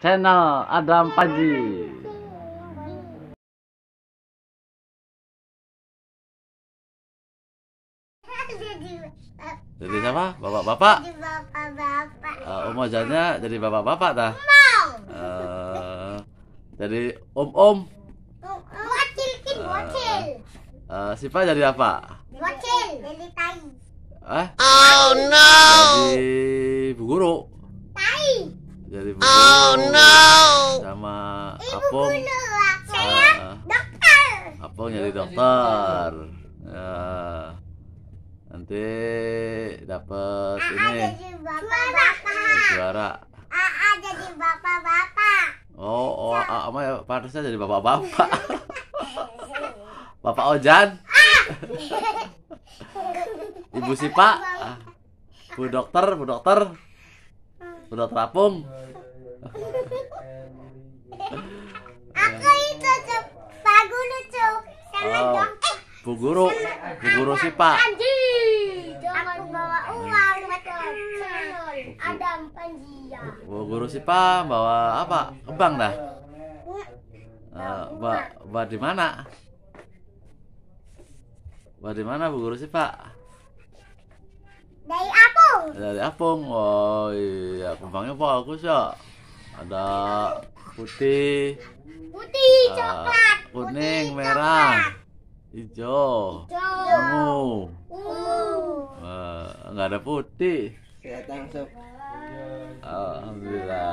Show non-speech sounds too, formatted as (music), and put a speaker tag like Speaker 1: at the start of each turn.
Speaker 1: channel Adam Panji
Speaker 2: jadi siapa bapak-bapak
Speaker 1: bapak-bapak uh, om ojannya jadi bapak-bapak dah uh, jadi om-om bocil -om. wakil. uh, uh, siapa jadi apa Wakil, jadi tai eh? oh no jadi bu guru dari Bu Oh no. Sama Apong. Saya dokter. Apong jadi dokter. Uh, nanti dapat ini juara. AA jadi bapak-bapak. Oh, oh AA ya partisnya jadi bapak-bapak. (laughs) Bapak Ojan. (laughs) Ibu si Pak. Ah. Bu dokter, Bu dokter udah terapung aku itu tuh pak guru tuh sama oh, dong eh, bu guru bu guru sih pak aku bawa uang betul ada empat dia ya. bu guru sih pak bawa apa ke bank dah uh, eh, ba, di mana? Ba di mana Bu Guru sih Pak? dari apung oh iya kembangnya bagus ya ada putih putih uh, coklat kuning putih, merah coklat. hijau ungu uh, nggak ada putih sehat langsung alhamdulillah